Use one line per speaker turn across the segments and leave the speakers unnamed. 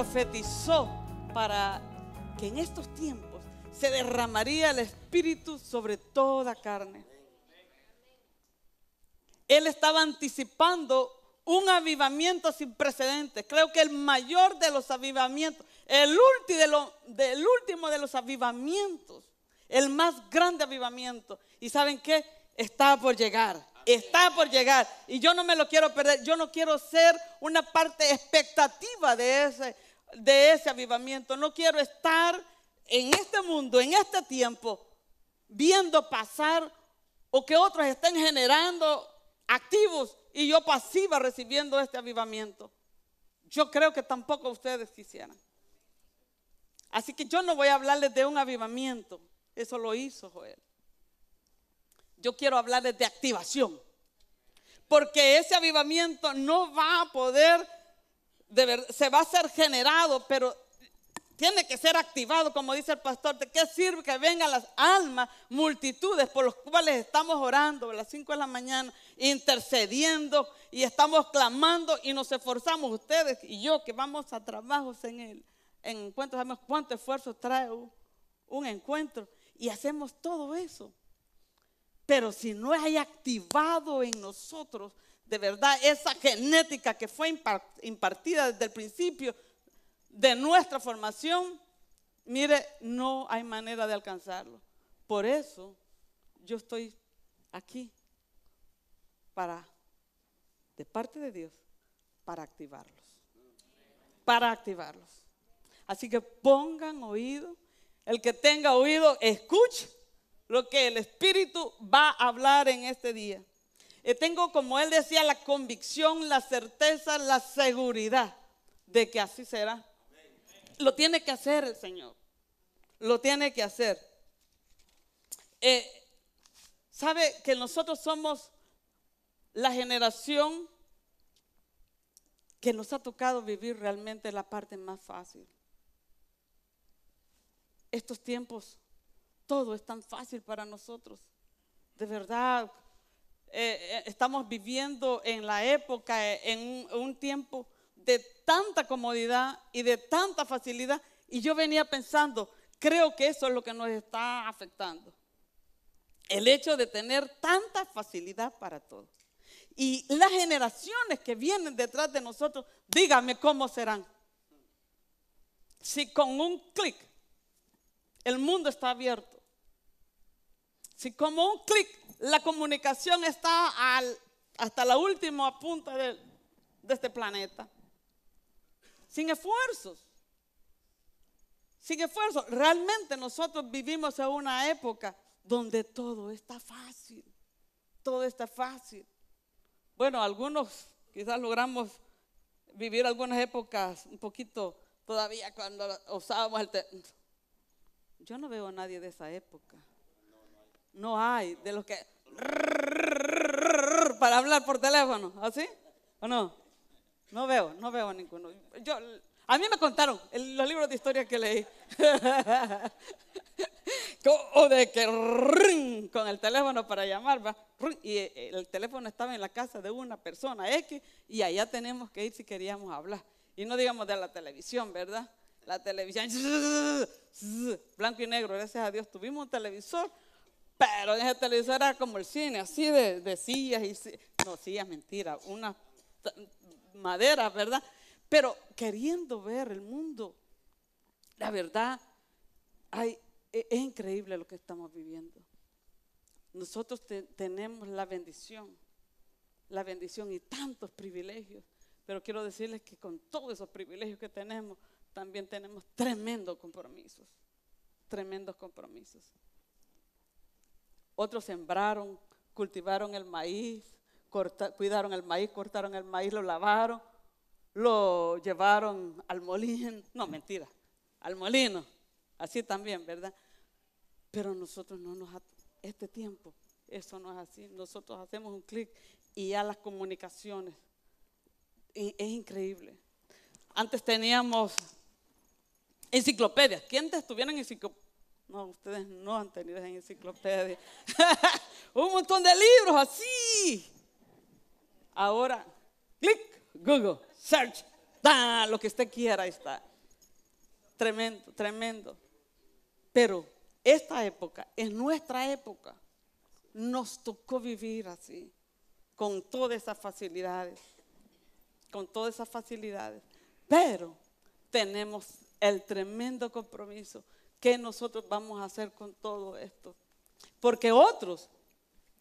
profetizó para que en estos tiempos se derramaría el Espíritu sobre toda carne. Él estaba anticipando un avivamiento sin precedentes. Creo que el mayor de los avivamientos, el, último de los avivamientos, el más grande avivamiento. ¿Y saben qué? Está por llegar. Está por llegar. Y yo no me lo quiero perder. Yo no quiero ser una parte expectativa de ese de ese avivamiento. No quiero estar en este mundo, en este tiempo, viendo pasar o que otros estén generando activos y yo pasiva recibiendo este avivamiento. Yo creo que tampoco ustedes quisieran. Así que yo no voy a hablarles de un avivamiento. Eso lo hizo Joel. Yo quiero hablarles de activación. Porque ese avivamiento no va a poder se va a ser generado, pero tiene que ser activado, como dice el pastor, ¿de qué sirve que vengan las almas, multitudes por los cuales estamos orando a las 5 de la mañana, intercediendo y estamos clamando y nos esforzamos ustedes y yo que vamos a trabajos en el en sabemos cuánto esfuerzo trae un encuentro y hacemos todo eso. Pero si no hay activado en nosotros de verdad esa genética que fue impartida desde el principio de nuestra formación, mire, no hay manera de alcanzarlo. Por eso yo estoy aquí para, de parte de Dios, para activarlos. Para activarlos. Así que pongan oído. El que tenga oído, escuche lo que el Espíritu va a hablar en este día. Eh, tengo, como él decía, la convicción, la certeza, la seguridad de que así será. Lo tiene que hacer el Señor. Lo tiene que hacer. Eh, Sabe que nosotros somos la generación que nos ha tocado vivir realmente la parte más fácil. Estos tiempos, todo es tan fácil para nosotros. De verdad, eh, eh, estamos viviendo en la época, eh, en un, tiempo de tanta comodidad y de tanta facilidad. Y yo venía pensando, creo que eso es lo que nos está afectando. El hecho de tener tanta facilidad para todos Y las generaciones que vienen detrás de nosotros, díganme cómo serán. Si con un clic el mundo está abierto si como un clic la comunicación está hasta la última punta de, este planeta. Sin esfuerzos. Sin esfuerzos. Realmente nosotros vivimos en una época donde todo está fácil. Todo está fácil. Bueno, algunos quizás logramos vivir algunas épocas un poquito todavía cuando usábamos el... Yo no veo a nadie de esa época. No hay de los que para hablar por teléfono, ¿así? ¿ah, ¿O no? No veo, no veo ninguno. Yo, a mí me contaron los libros de historia que leí. o de que con el teléfono para llamar, y el teléfono estaba en la casa de una persona X y allá tenemos que ir si queríamos hablar. Y no digamos de la televisión, ¿verdad? La televisión, blanco y negro, gracias a Dios. Tuvimos un televisor, pero en ese televisor era como el cine, así de, sillas y no, sillas mentira, una madera, ¿verdad? Pero queriendo ver el mundo, la verdad, e, es, increíble lo que estamos viviendo. Nosotros tenemos la bendición, la bendición y tantos privilegios, pero quiero decirles que con todos esos privilegios que tenemos, también tenemos tremendos compromisos, tremendos compromisos. Otros sembraron, cultivaron el maíz, cuidaron el maíz, cortaron el maíz, lo lavaron, lo llevaron al molino, no mentira, al molino, así también, ¿verdad? Pero nosotros no nos, este tiempo, eso no es así, nosotros hacemos un clic y ya las comunicaciones, es increíble. Antes teníamos enciclopedias, ¿quiénes en enciclopedias? No, ustedes no han tenido esa enciclopedia. Un montón de libros así. Ahora, clic, Google, search, lo que usted quiera ahí está. Tremendo, tremendo. Pero esta época es nuestra época. Nos tocó vivir así, con todas esas facilidades, con todas esas facilidades. Pero tenemos el tremendo compromiso ¿qué nosotros vamos a hacer con todo esto? Porque otros,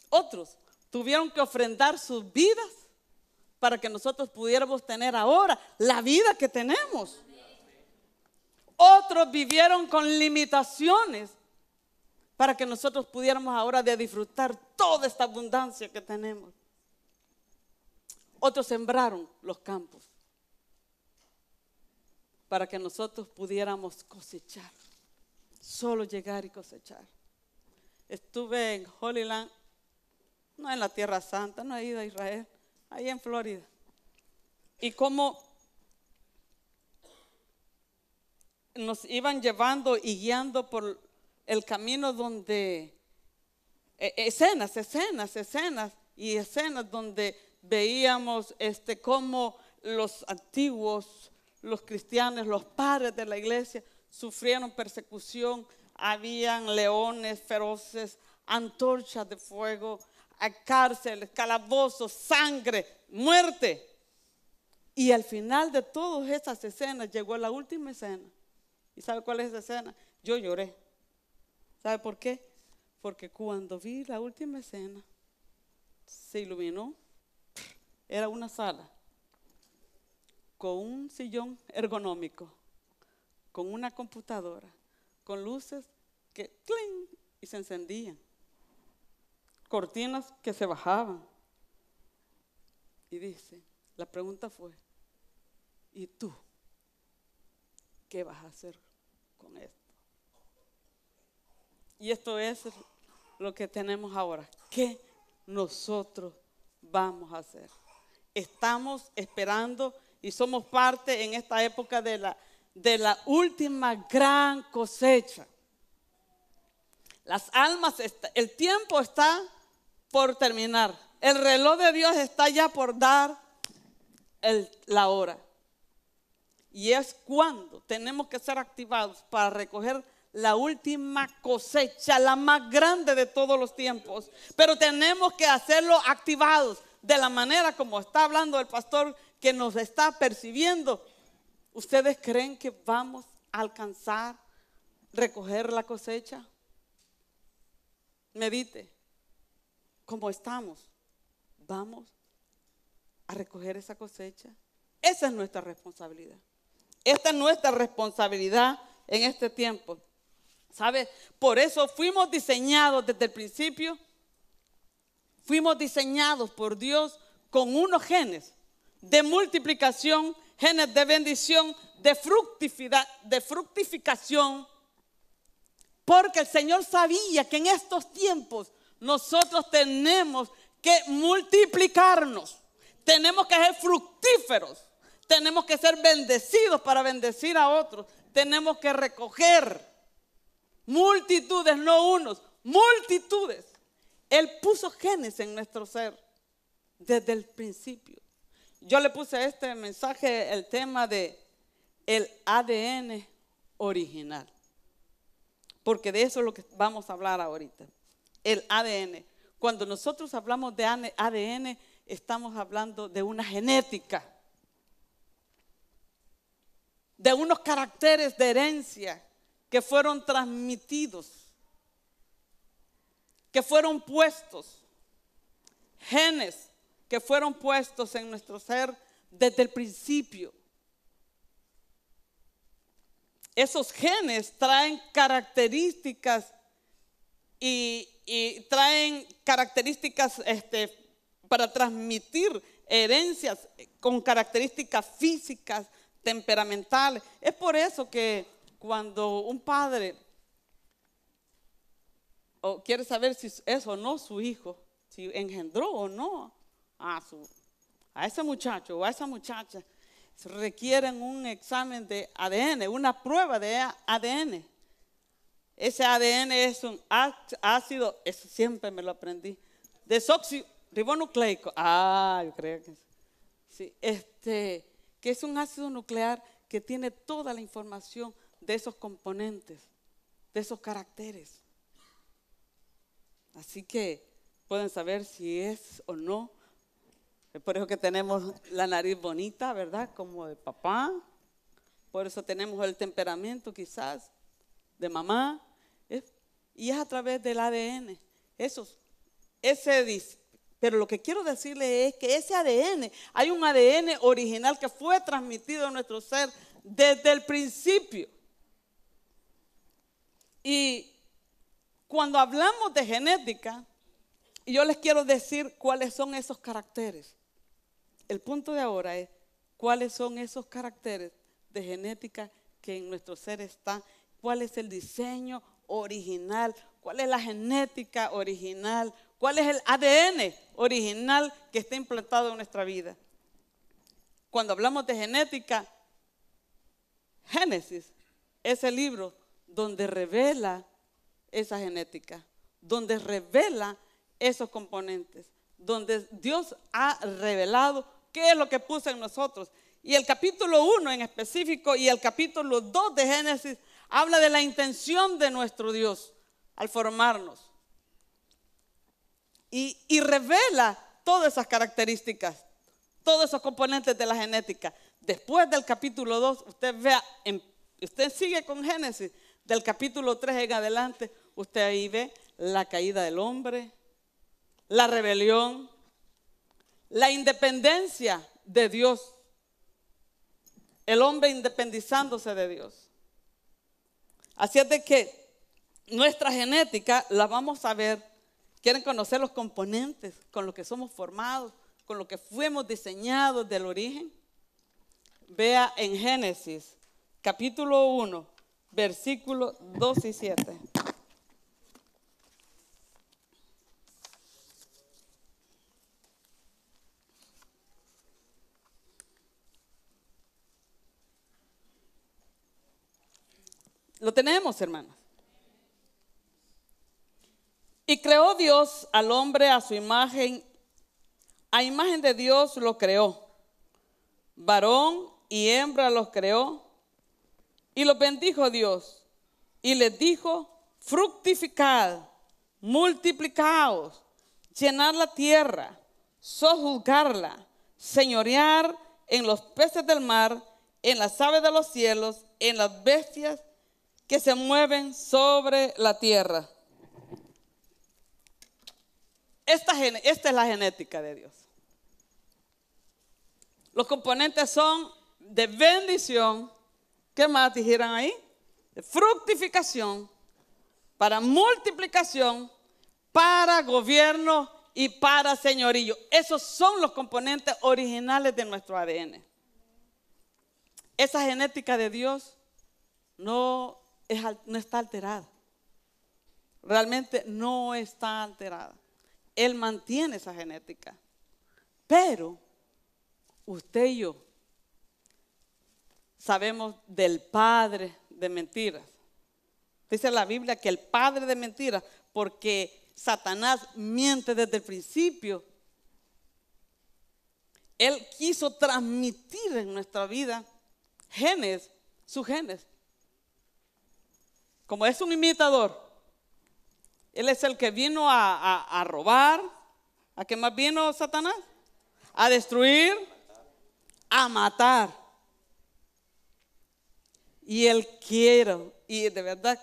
otros tuvieron que ofrendar sus vidas para que nosotros pudiéramos tener ahora la vida que tenemos. Otros vivieron con limitaciones para que nosotros pudiéramos ahora disfrutar toda esta abundancia que tenemos. Otros sembraron los campos para que nosotros pudiéramos cosechar solo llegar y cosechar. Estuve en Holy Land, no en la Tierra Santa, no he ido a Israel, ahí en Florida. Y cómo nos iban llevando y guiando por el camino donde e, escenas, escenas, escenas y escenas donde veíamos este cómo los antiguos, los cristianos, los padres de la iglesia sufrieron persecución, habían leones feroces, antorchas de fuego, cárceles, calabozos, sangre, muerte. Y al final de todas esas escenas llegó la última escena. ¿Y sabe cuál es esa escena? Yo lloré. ¿Sabe por qué? Porque cuando vi la última escena, se iluminó. Era una sala con un sillón ergonómico con una computadora, con luces que ¡cling! y se encendían, cortinas que se bajaban. Y dice, la pregunta fue, ¿y tú qué vas a hacer con esto? Y esto es lo que tenemos ahora. ¿Qué nosotros vamos a hacer? Estamos esperando y somos parte en esta época de la de la última gran cosecha. Las almas, el tiempo está por terminar. El reloj de Dios está ya por dar la hora. Y es cuando tenemos que ser activados para recoger la última cosecha, la más grande de todos los tiempos. Pero tenemos que hacerlo activados de la manera como está hablando el pastor que nos está percibiendo ¿Ustedes creen que vamos a alcanzar recoger la cosecha? Medite, ¿Cómo estamos, vamos a recoger esa cosecha. Esa es nuestra responsabilidad. Esta es nuestra responsabilidad en este tiempo. ¿Sabes? Por eso fuimos diseñados desde el principio. Fuimos diseñados por Dios con unos genes de multiplicación genes de bendición, de fructificación, porque el Señor sabía que en estos tiempos nosotros tenemos que multiplicarnos, tenemos que ser fructíferos, tenemos que ser bendecidos para bendecir a otros, tenemos que recoger multitudes, no unos, multitudes. Él puso genes en nuestro ser desde el principio. Yo le puse a este mensaje el tema de el ADN original. Porque de eso es lo que vamos a hablar ahorita. El ADN. Cuando nosotros hablamos de ADN, estamos hablando de una genética. De unos caracteres de herencia que fueron transmitidos, que fueron puestos, genes que fueron puestos en nuestro ser desde el principio. Esos genes traen características y, traen características este, para transmitir herencias con características físicas, temperamentales. Es por eso que cuando un padre quiere saber si es o no su hijo, si engendró o no a, ese muchacho o a esa muchacha requieren un examen de ADN, una prueba de ADN. Ese ADN es un ácido, eso siempre me lo aprendí, desoxirribonucleico. Ah, yo creo que sí. Este, que es un ácido nuclear que tiene toda la información de esos componentes, de esos caracteres. Así que pueden saber si es o no es por eso que tenemos la nariz bonita, ¿verdad? Como de papá. Por eso tenemos el temperamento quizás de mamá. y es a través del ADN. Eso, ese Pero lo que quiero decirle es que ese ADN, hay un ADN original que fue transmitido a nuestro ser desde el principio. Y cuando hablamos de genética, yo les quiero decir cuáles son esos caracteres el punto de ahora es cuáles son esos caracteres de genética que en nuestro ser están, cuál es el diseño original, cuál es la genética original, cuál es el ADN original que está implantado en nuestra vida. Cuando hablamos de genética, Génesis es el libro donde revela esa genética, donde revela esos componentes, donde Dios ha revelado ¿Qué es lo que puso en nosotros? Y el capítulo 1 en específico y el capítulo 2 de Génesis habla de la intención de nuestro Dios al formarnos. Y, revela todas esas características, todos esos componentes de la genética. Después del capítulo 2, usted vea, usted sigue con Génesis, del capítulo 3 en adelante, usted ahí ve la caída del hombre, la rebelión, la independencia de Dios. El hombre independizándose de Dios. Así es de que nuestra genética la vamos a ver. Quieren conocer los componentes con los que somos formados, con los que fuimos diseñados del origen. Vea en Génesis capítulo 1, versículos 2 y 7. Lo tenemos, hermanos. Y creó Dios al hombre a su imagen, a imagen de Dios lo creó. Varón y hembra los creó. Y los bendijo Dios. Y les dijo, fructificad, multiplicaos, llenad la tierra, sojuzgarla, señorear en los peces del mar, en las aves de los cielos, en las bestias que se mueven sobre la tierra. Esta, es la genética de Dios. Los componentes son de bendición, ¿qué más dijeron ahí? De fructificación, para multiplicación, para gobierno y para señorío. Esos son los componentes originales de nuestro ADN. Esa genética de Dios no no está alterada. Realmente no está alterada. Él mantiene esa genética. Pero usted y yo sabemos del padre de mentiras. Dice la Biblia que el padre de mentiras, porque Satanás miente desde el principio, él quiso transmitir en nuestra vida genes, sus genes, como es un imitador, él es el que vino a, robar, ¿a qué más vino Satanás? A destruir, a matar. Y él quiere, y de verdad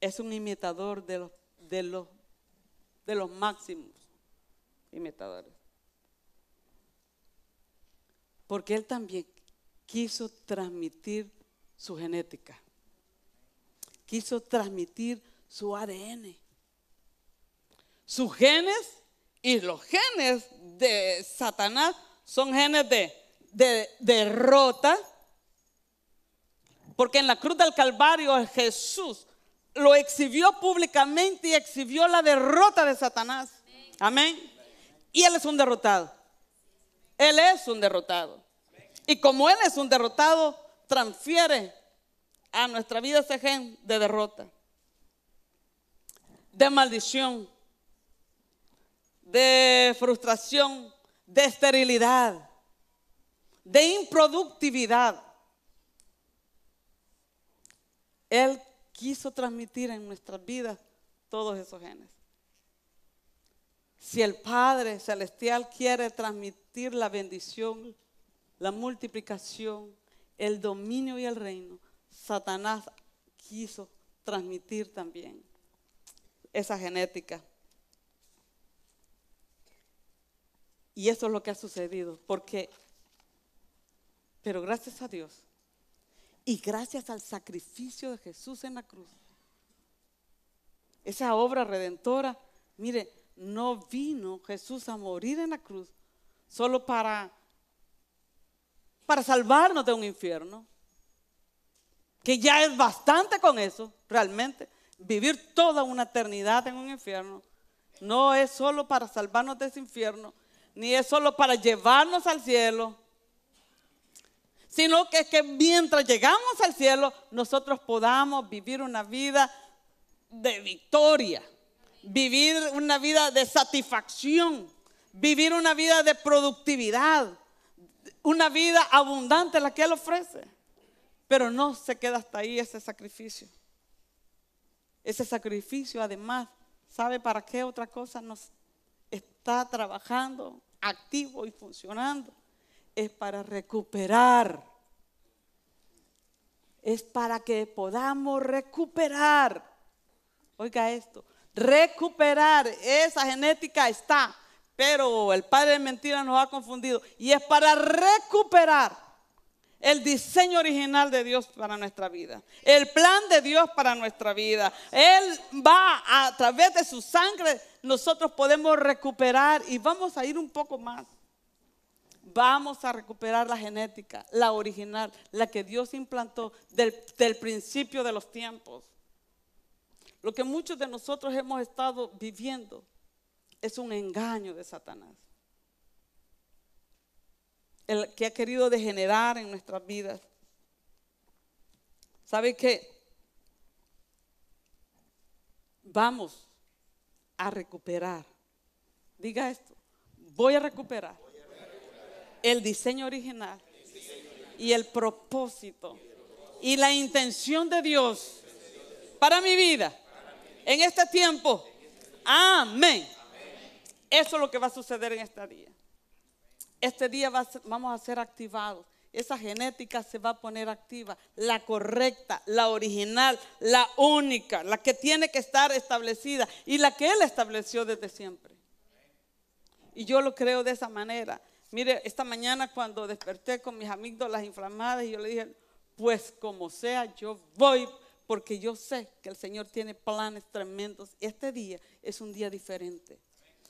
es un imitador de los, de los, de los máximos imitadores. Porque él también quiso transmitir su genética quiso transmitir su ADN. Sus genes y los genes de Satanás son genes de, derrota. Porque en la cruz del Calvario Jesús lo exhibió públicamente y exhibió la derrota de Satanás. Amén. Y él es un derrotado. Él es un derrotado. Y como él es un derrotado, transfiere a ah, nuestra vida ese gen de derrota, de maldición, de frustración, de esterilidad, de improductividad. Él quiso transmitir en nuestras vidas todos esos genes. Si el Padre Celestial quiere transmitir la bendición, la multiplicación, el dominio y el reino, Satanás quiso transmitir también esa genética. Y eso es lo que ha sucedido, porque, pero gracias a Dios y gracias al sacrificio de Jesús en la cruz, esa obra redentora, mire, no vino Jesús a morir en la cruz solo para, para salvarnos de un infierno que ya es bastante con eso, realmente. Vivir toda una eternidad en un infierno no es solo para salvarnos de ese infierno, ni es solo para llevarnos al cielo, sino que es que mientras llegamos al cielo, nosotros podamos vivir una vida de victoria, vivir una vida de satisfacción, vivir una vida de productividad, una vida abundante la que Él ofrece. Pero no se queda hasta ahí ese sacrificio. Ese sacrificio además, ¿sabe para qué otra cosa nos está trabajando activo y funcionando? Es para recuperar. Es para que podamos recuperar. Oiga esto, recuperar esa genética está, pero el padre de mentira nos ha confundido y es para recuperar el diseño original de Dios para nuestra vida, el plan de Dios para nuestra vida. Él va a, través de su sangre, nosotros podemos recuperar y vamos a ir un poco más. Vamos a recuperar la genética, la original, la que Dios implantó del principio de los tiempos. Lo que muchos de nosotros hemos estado viviendo es un engaño de Satanás el que ha querido degenerar en nuestras vidas. ¿Sabe qué? Vamos a recuperar. Diga esto, voy a recuperar el diseño original y el propósito y la intención de Dios para mi vida en este tiempo. Amén. Eso es lo que va a suceder en este día. Este día vamos a ser activados. Esa genética se va a poner activa. La correcta, la original, la única, la que tiene que estar establecida y la que Él estableció desde siempre. Y yo lo creo de esa manera. Mire, esta mañana cuando desperté con mis amigos las inflamadas, yo le dije, pues como sea, yo voy porque yo sé que el Señor tiene planes tremendos. Este día es un día diferente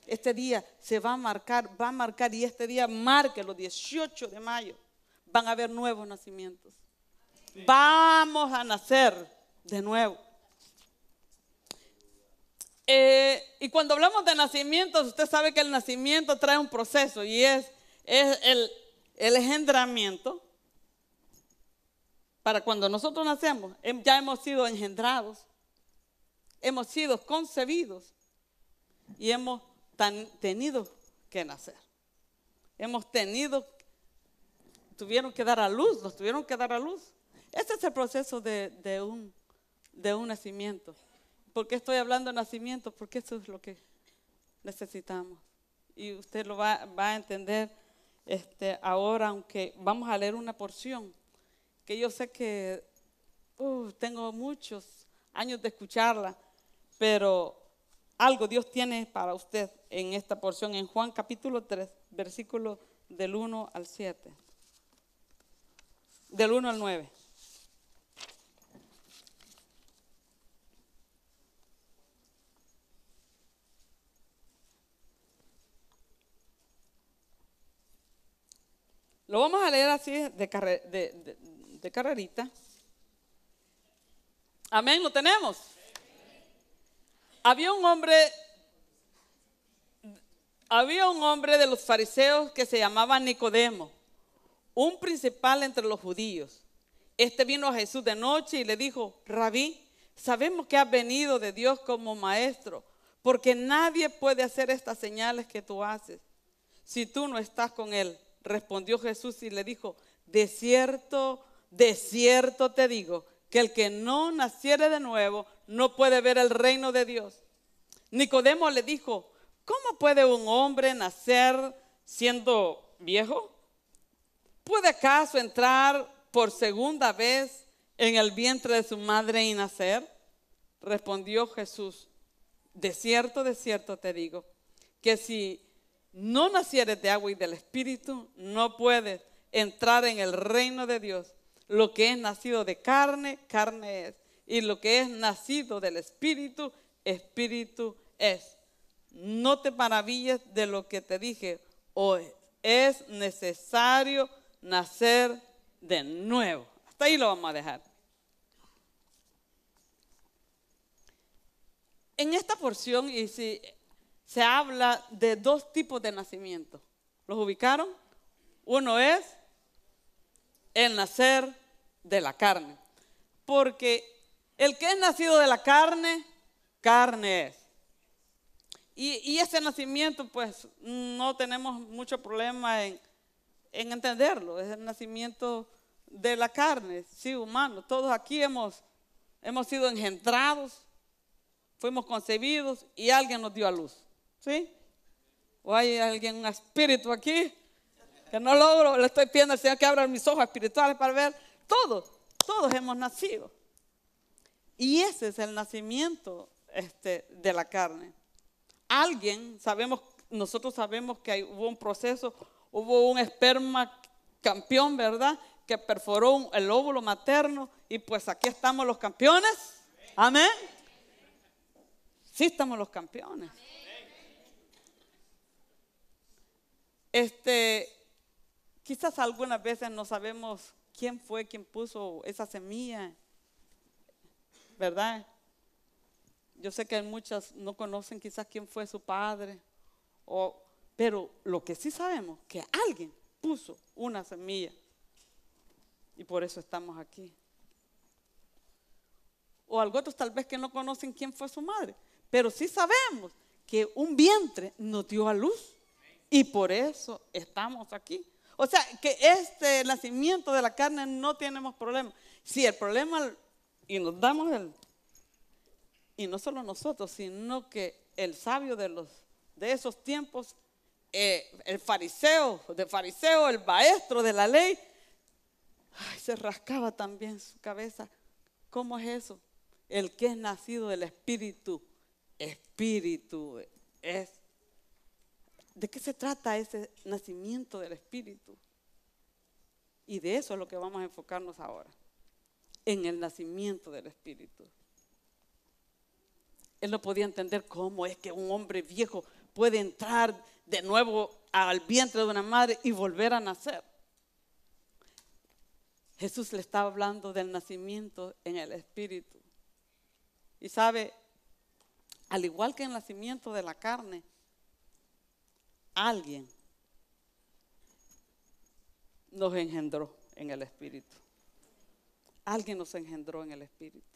este día se va a marcar, va a marcar y este día marque los 18 de mayo. Van a haber nuevos nacimientos. Vamos a nacer de nuevo. Eh, y cuando hablamos de nacimientos, usted sabe que el nacimiento trae un proceso y es, el engendramiento. Para cuando nosotros nacemos, ya hemos sido engendrados, hemos sido concebidos y hemos han tenido que nacer. Hemos tenido, tuvieron que dar a luz, nos tuvieron que dar a luz. Ese es el proceso de, un, de un nacimiento. ¿Por qué estoy hablando de nacimiento? Porque eso es lo que necesitamos. Y usted lo va, a entender este, ahora, aunque vamos a leer una porción que yo sé que uh, tengo muchos años de escucharla, pero algo Dios tiene para usted en esta porción, en Juan capítulo 3, versículo del 1 al 7. Del 1 al 9. Lo vamos a leer así de, de carrerita. Amén, lo tenemos. Había un hombre, había un hombre de los fariseos que se llamaba Nicodemo, un principal entre los judíos. Este vino a Jesús de noche y le dijo, Rabí, sabemos que has venido de Dios como maestro, porque nadie puede hacer estas señales que tú haces si tú no estás con él. Respondió Jesús y le dijo, de cierto, de cierto te digo, que el que no naciere de nuevo no puede ver el reino de Dios. Nicodemo le dijo, ¿cómo puede un hombre nacer siendo viejo? ¿Puede acaso entrar por segunda vez en el vientre de su madre y nacer? Respondió Jesús, de cierto, de cierto te digo, que si no nacieres de agua y del espíritu, no puedes entrar en el reino de Dios. Lo que es nacido de carne, carne es y lo que es nacido del Espíritu, Espíritu es. No te maravilles de lo que te dije hoy. Es necesario nacer de nuevo. Hasta ahí lo vamos a dejar. En esta porción y si, se habla de dos tipos de nacimiento. ¿Los ubicaron? Uno es el nacer de la carne. Porque el que es nacido de la carne, carne es. Y, ese nacimiento, pues, no tenemos mucho problema en, entenderlo. Es el nacimiento de la carne, sí, humano. Todos aquí hemos, hemos sido engendrados, fuimos concebidos y alguien nos dio a luz. ¿Sí? ¿O hay alguien, un espíritu aquí? Que no logro, le estoy pidiendo al Señor que abra mis ojos espirituales para ver. Todos, todos hemos nacido. Y ese es el nacimiento este, de la carne. Alguien, sabemos, nosotros sabemos que hubo un proceso, hubo un esperma campeón, ¿verdad? Que perforó el óvulo materno y pues aquí estamos los campeones. Amén. Sí estamos los campeones. Este, quizás algunas veces no sabemos quién fue quien puso esa semilla ¿verdad? Yo sé que hay muchas no conocen quizás quién fue su padre, o, pero lo que sí sabemos que alguien puso una semilla y por eso estamos aquí. O algunos tal vez que no conocen quién fue su madre, pero sí sabemos que un vientre nos dio a luz y por eso estamos aquí. O sea, que este nacimiento de la carne no tenemos problema. Si el problema y nos damos el, y no solo nosotros, sino que el sabio de, los, de esos tiempos, eh, el fariseo, de fariseo, el maestro de la ley, ay, se rascaba también su cabeza. ¿Cómo es eso? El que es nacido del Espíritu, Espíritu es. ¿De qué se trata ese nacimiento del Espíritu? Y de eso es lo que vamos a enfocarnos ahora en el nacimiento del Espíritu. Él no podía entender cómo es que un hombre viejo puede entrar de nuevo al vientre de una madre y volver a nacer. Jesús le estaba hablando del nacimiento en el Espíritu. Y sabe, al igual que el nacimiento de la carne, alguien nos engendró en el Espíritu. Alguien nos engendró en el Espíritu.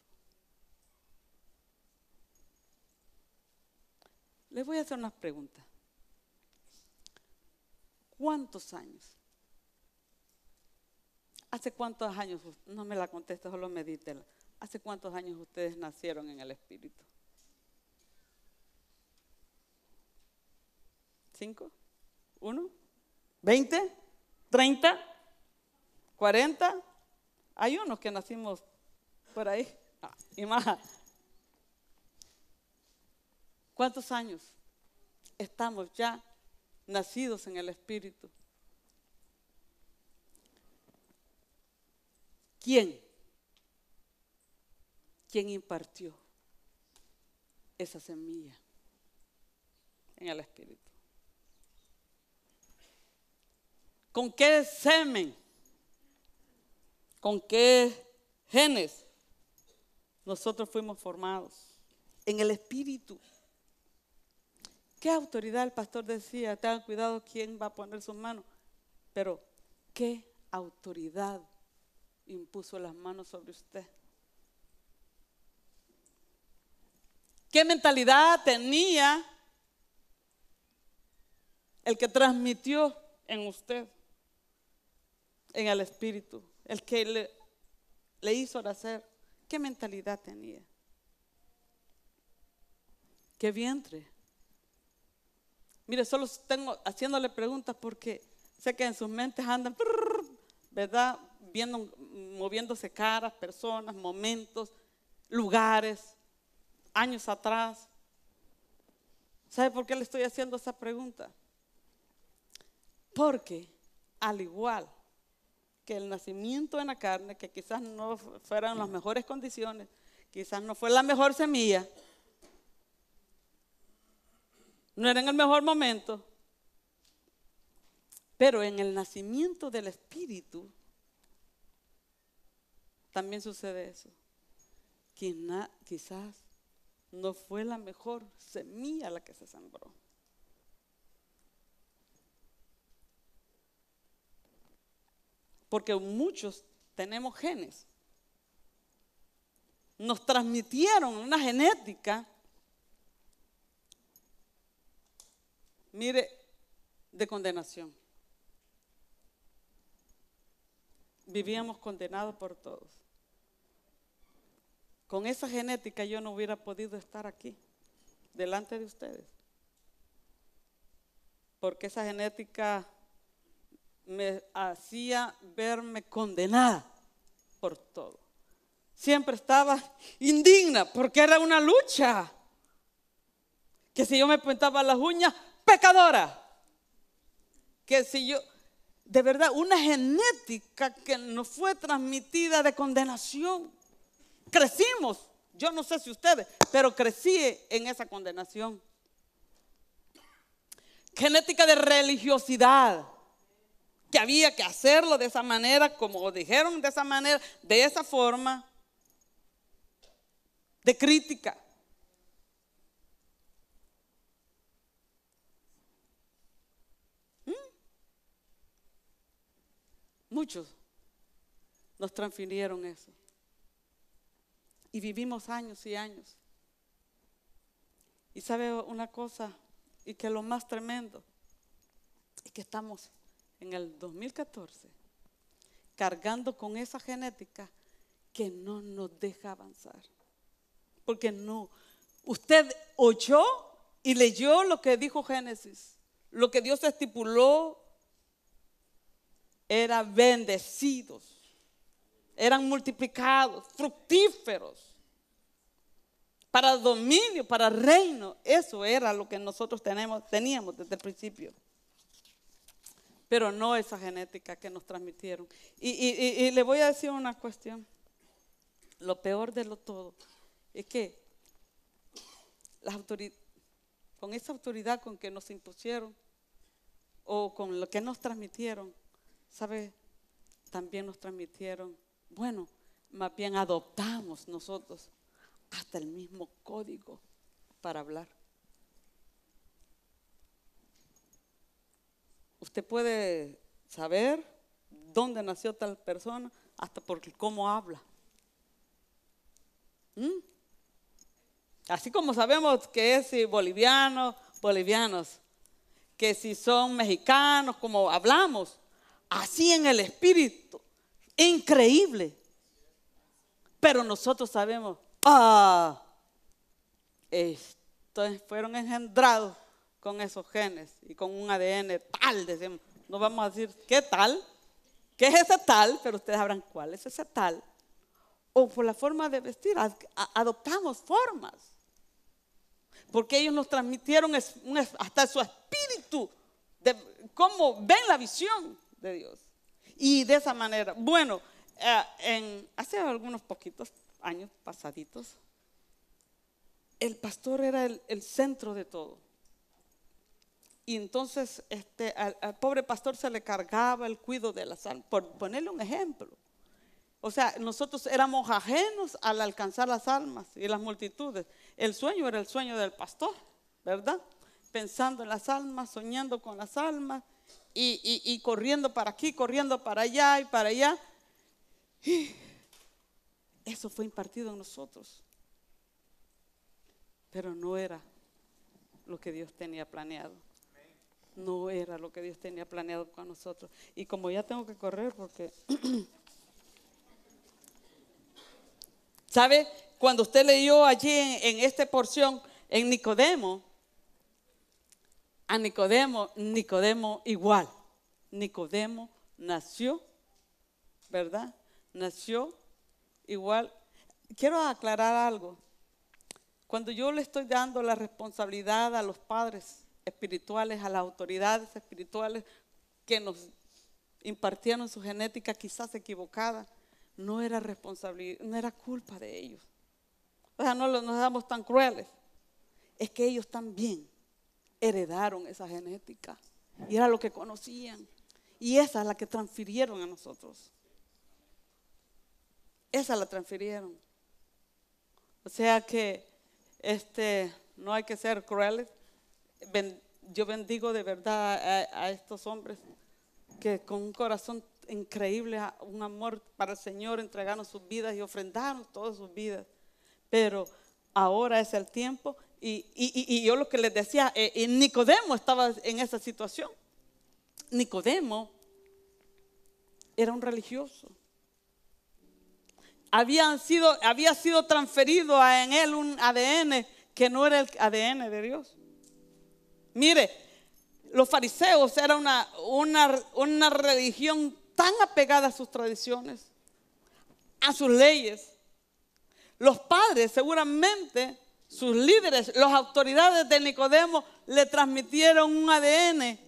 Les voy a hacer unas preguntas. ¿Cuántos años? ¿Hace cuántos años? No me la contestes, solo medítela. ¿Hace cuántos años ustedes nacieron en el Espíritu? ¿Cinco? ¿Uno? ¿Veinte? ¿Treinta? ¿Cuarenta? Hay unos que nacimos por ahí ah, ¿Cuántos años estamos ya nacidos en el Espíritu? ¿Quién? ¿Quién impartió esa semilla en el Espíritu? ¿Con qué semen? con qué genes nosotros fuimos formados, en el espíritu. ¿Qué autoridad el pastor decía? Tengan cuidado quién va a poner sus manos. Pero, ¿qué autoridad impuso las manos sobre usted? ¿Qué mentalidad tenía el que transmitió en usted, en el espíritu? el que le, le hizo nacer, ¿qué mentalidad tenía? ¿Qué vientre? Mire, solo tengo haciéndole preguntas porque sé que en sus mentes andan, ¿verdad? Viendo, moviéndose caras, personas, momentos, lugares, años atrás. ¿Sabe por qué le estoy haciendo esa pregunta? Porque al igual que el nacimiento en la carne, que quizás no fueran las mejores condiciones, quizás no fue la mejor semilla, no era en el mejor momento, pero en el nacimiento del Espíritu también sucede eso. Quizás no fue la mejor semilla la que se sembró. porque muchos tenemos genes. Nos transmitieron una genética, mire, de condenación. Vivíamos condenados por todos. Con esa genética yo no hubiera podido estar aquí, delante de ustedes. Porque esa genética me hacía verme condenada por todo. Siempre estaba indigna porque era una lucha. Que si yo me pintaba las uñas, pecadora. Que si yo, de verdad, una genética que nos fue transmitida de condenación. Crecimos, yo no sé si ustedes, pero crecí en esa condenación. Genética de religiosidad que había que hacerlo de esa manera, como dijeron de esa manera, de esa forma, de crítica. ¿Mm? Muchos nos transfirieron eso. Y vivimos años y años. Y sabe una cosa, y que lo más tremendo, es que estamos en el 2014 cargando con esa genética que no nos deja avanzar. Porque no, usted oyó y leyó lo que dijo Génesis, lo que Dios estipuló era bendecidos, eran multiplicados, fructíferos, para dominio, para reino. Eso era lo que nosotros tenemos, teníamos desde el principio pero no esa genética que nos transmitieron. Y, le voy a decir una cuestión. Lo peor de lo todo es que las con esa autoridad con que nos impusieron o con lo que nos transmitieron, ¿sabe? También nos transmitieron, bueno, más bien adoptamos nosotros hasta el mismo código para hablar. Usted puede saber dónde nació tal persona hasta porque cómo habla. ¿Mm? Así como sabemos que es boliviano, bolivianos, que si son mexicanos, como hablamos, así en el espíritu, increíble. Pero nosotros sabemos, ah, estos fueron engendrados con esos genes y con un ADN tal, decimos, no vamos a decir qué tal, qué es ese tal, pero ustedes sabrán cuál es ese tal. O por la forma de vestir, adoptamos formas. Porque ellos nos transmitieron hasta su espíritu de cómo ven la visión de Dios. Y de esa manera, bueno, eh, en, hace algunos poquitos años pasaditos, el pastor era el centro de todo y entonces este, al, pobre pastor se le cargaba el cuidado de las almas, por ponerle un ejemplo. O sea, nosotros éramos ajenos al alcanzar las almas y las multitudes. El sueño era el sueño del pastor, ¿verdad? Pensando en las almas, soñando con las almas y, corriendo para aquí, corriendo para allá y para allá. eso fue impartido en nosotros, pero no era lo que Dios tenía planeado no era lo que Dios tenía planeado con nosotros. Y como ya tengo que correr porque... ¿Sabe? Cuando usted leyó allí en, esta porción, en Nicodemo, a Nicodemo, Nicodemo igual. Nicodemo nació, ¿verdad? Nació igual. Quiero aclarar algo. Cuando yo le estoy dando la responsabilidad a los padres, espirituales, a las autoridades espirituales que nos impartieron su genética quizás equivocada, no era responsabilidad, no era culpa de ellos. O sea, no nos damos tan crueles. Es que ellos también heredaron esa genética y era lo que conocían. Y esa es la que transfirieron a nosotros. Esa la transfirieron. O sea que este, no hay que ser crueles, yo bendigo de verdad a, estos hombres que con un corazón increíble, un amor para el Señor, entregaron sus vidas y ofrendaron todas sus vidas. Pero ahora es el tiempo y, yo lo que les decía, eh, eh, Nicodemo estaba en esa situación. Nicodemo era un religioso. Habían sido, había sido transferido en él un ADN que no era el ADN de Dios. Mire, los fariseos eran una, una religión tan apegada a sus tradiciones, a sus leyes. Los padres seguramente sus líderes, las autoridades de Nicodemo le transmitieron un ADN.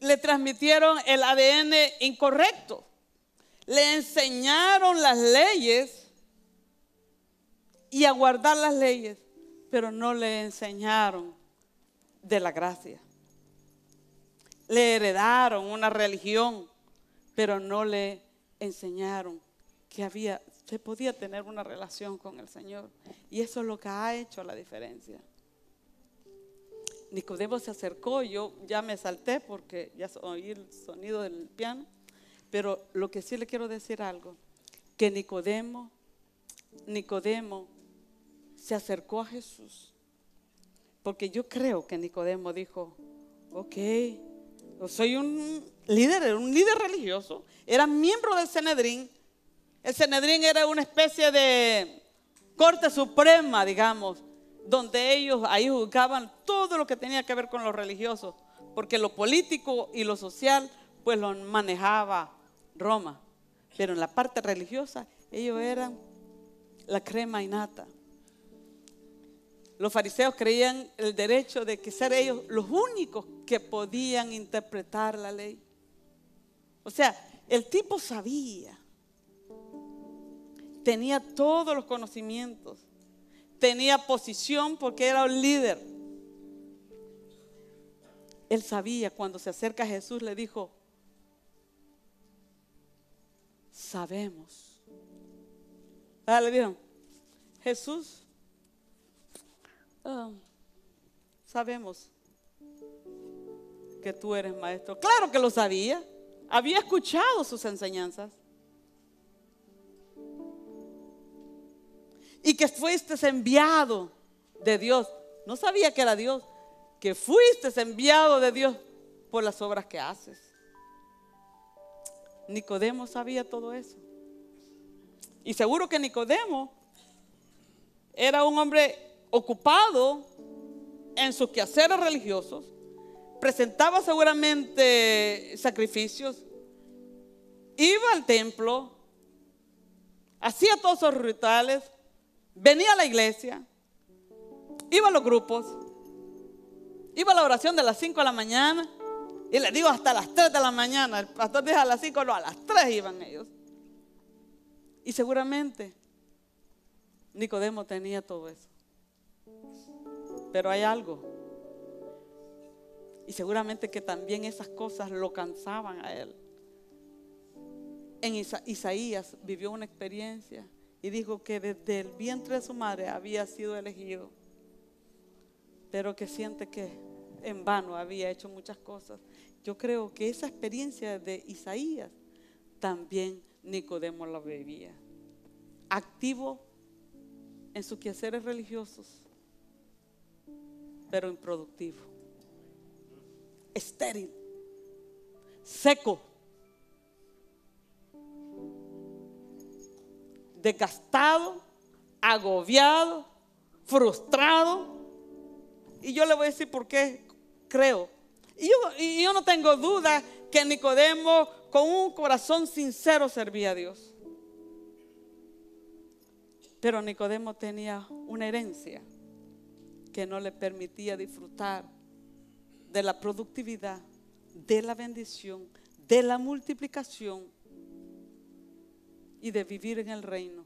Le transmitieron el ADN incorrecto. Le enseñaron las leyes y a guardar las leyes, pero no le enseñaron de la gracia. Le heredaron una religión, pero no le enseñaron que había, se podía tener una relación con el Señor. Y eso es lo que ha hecho la diferencia. Nicodemo se acercó, yo ya me salté porque ya oí el sonido del piano, pero lo que sí le quiero decir algo, que Nicodemo, Nicodemo se acercó a Jesús. Porque yo creo que Nicodemo dijo, ok, soy un líder, un líder religioso, era miembro del Senedrín. El Senedrín era una especie de corte suprema, digamos, donde ellos ahí juzgaban todo lo que tenía que ver con los religiosos, porque lo político y lo social pues lo manejaba Roma, pero en la parte religiosa ellos eran la crema innata. Los fariseos creían el derecho de que ser ellos los únicos que podían interpretar la ley. O sea, el tipo sabía, tenía todos los conocimientos, tenía posición porque era un líder. Él sabía cuando se acerca a Jesús, le dijo, sabemos. Ah, le dijeron, Jesús, Ah, sabemos que tú eres maestro. Claro que lo sabía. Había escuchado sus enseñanzas. Y que fuiste enviado de Dios. No sabía que era Dios. Que fuiste enviado de Dios por las obras que haces. Nicodemo sabía todo eso. Y seguro que Nicodemo era un hombre ocupado en sus quehaceres religiosos, presentaba seguramente sacrificios, iba al templo, hacía todos sus rituales, venía a la iglesia, iba a los grupos, iba a la oración de las 5 de la mañana, y le digo hasta las 3 de la mañana, el pastor dice a las 5, no, a las 3 iban ellos. Y seguramente Nicodemo tenía todo eso. Pero hay algo. Y seguramente que también esas cosas lo cansaban a él. En Isaías vivió una experiencia y dijo que desde el vientre de su madre había sido elegido, pero que siente que en vano había hecho muchas cosas. Yo creo que esa experiencia de Isaías también Nicodemo la vivía. Activo en sus quehaceres religiosos, pero improductivo, estéril, seco, desgastado, agobiado, frustrado. Y yo le voy a decir por qué creo. Y yo, yo no tengo duda que Nicodemo con un corazón sincero servía a Dios. Pero Nicodemo tenía una herencia que no le permitía disfrutar de la productividad, de la bendición, de la multiplicación y de vivir en el reino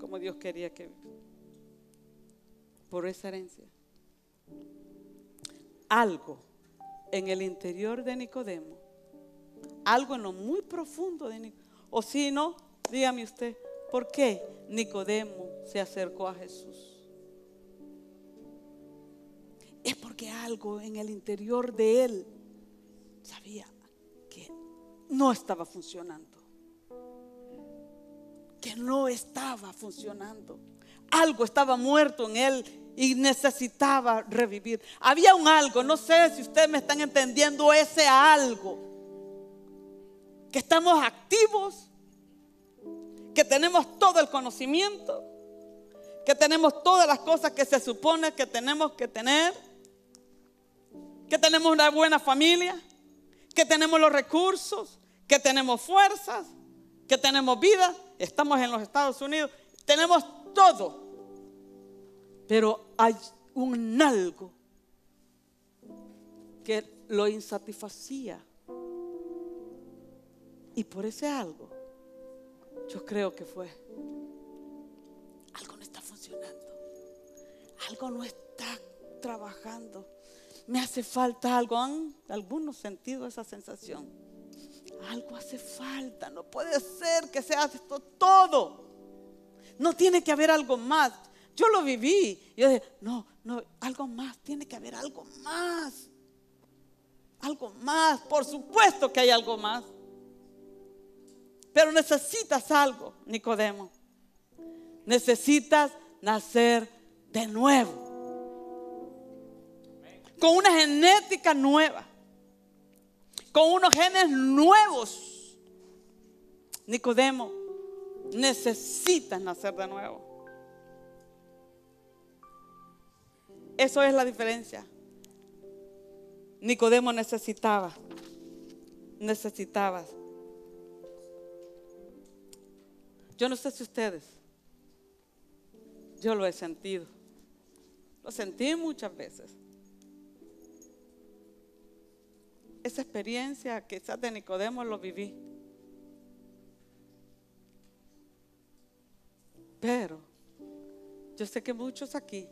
como Dios quería que viviera. Por esa herencia. Algo en el interior de Nicodemo, algo en lo muy profundo de Nicodemo, o si no, dígame usted, ¿por qué Nicodemo se acercó a Jesús? Que algo en el interior de él sabía que no estaba funcionando. Que no estaba funcionando. Algo estaba muerto en él y necesitaba revivir. Había un algo, no sé si ustedes me están entendiendo ese algo. Que estamos activos, que tenemos todo el conocimiento, que tenemos todas las cosas que se supone que tenemos que tener, que tenemos una buena familia, que tenemos los recursos, que tenemos fuerzas, que tenemos vida, estamos en los Estados Unidos, tenemos todo. Pero hay un algo que lo insatisfacía. Y por ese algo, yo creo que fue, algo no está funcionando, algo no está trabajando me hace falta algo. ¿Han algunos sentido esa sensación? Algo hace falta, no puede ser que sea esto todo. No tiene que haber algo más. Yo lo viví. Yo dije, no, no, algo más, tiene que haber algo más. Algo más, por supuesto que hay algo más. Pero necesitas algo, Nicodemo. Necesitas nacer de nuevo con una genética nueva, con unos genes nuevos. Nicodemo, necesitas nacer de nuevo. Eso es la diferencia. Nicodemo necesitaba, necesitaba. Yo no sé si ustedes, yo lo he sentido, lo sentí muchas veces. Esa experiencia quizás de Nicodemo lo viví. Pero yo sé que muchos aquí,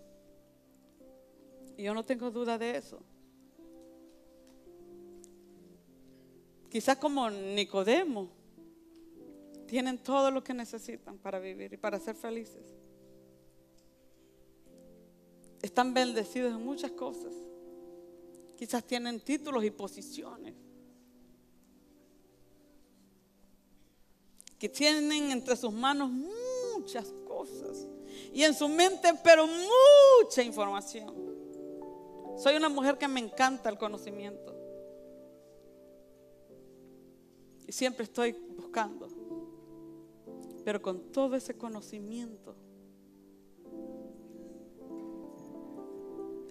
y yo no tengo duda de eso, quizás como Nicodemo, tienen todo lo que necesitan para vivir y para ser felices. Están bendecidos en muchas cosas. Quizás tienen títulos y posiciones. Que tienen entre sus manos muchas cosas. Y en su mente, pero mucha información. Soy una mujer que me encanta el conocimiento. Y siempre estoy buscando. Pero con todo ese conocimiento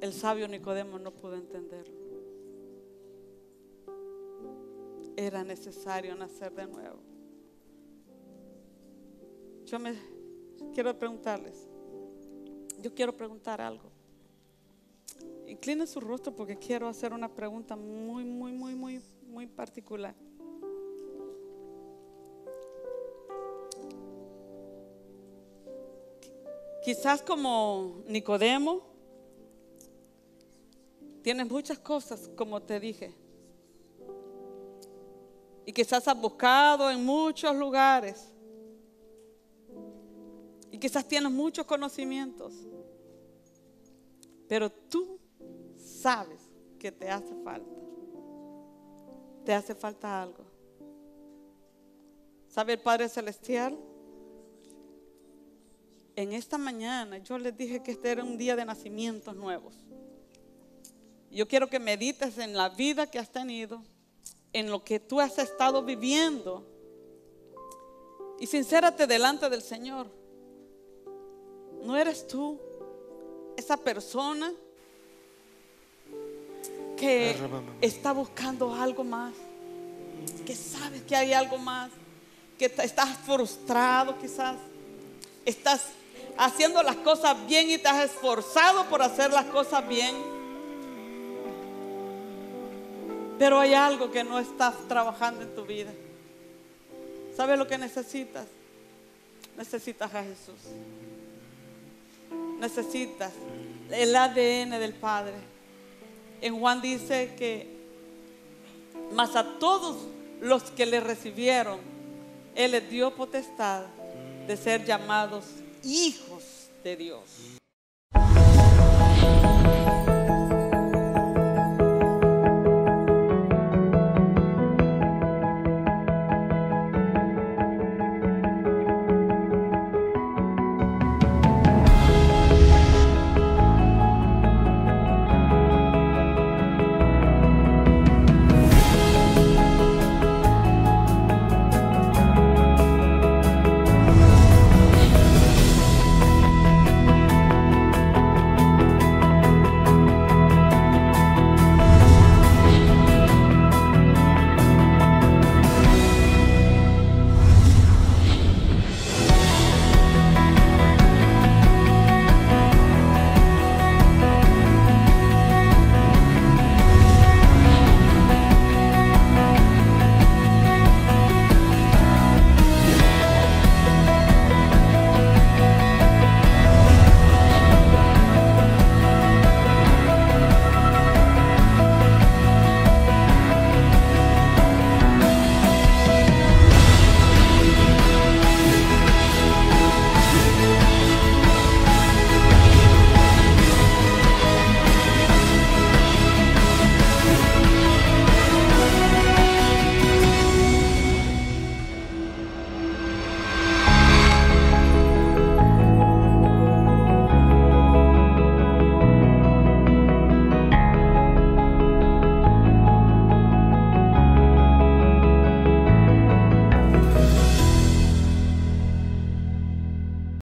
el sabio Nicodemo no pudo entenderlo. Era necesario nacer de nuevo. Yo me quiero preguntarles, yo quiero preguntar algo. Inclinen su rostro porque quiero hacer una pregunta muy, muy, muy, muy, muy particular. Quizás como Nicodemo, Tienes muchas cosas, como te dije. Y quizás has buscado en muchos lugares. Y quizás tienes muchos conocimientos. Pero tú sabes que te hace falta. Te hace falta algo. ¿Sabe el Padre Celestial? En esta mañana yo les dije que este era un día de nacimientos nuevos. Yo quiero que medites en la vida que has tenido, en lo que tú has estado viviendo. Y sincérate delante del Señor. No eres tú esa persona que está buscando algo más, que sabes que hay algo más, que estás frustrado quizás, estás haciendo las cosas bien y te has esforzado por hacer las cosas bien pero hay algo que no estás trabajando en tu vida. ¿Sabes lo que necesitas? Necesitas a Jesús. Necesitas el ADN del Padre. En Juan dice que, Más a todos los que le recibieron, Él les dio potestad de ser llamados hijos de Dios.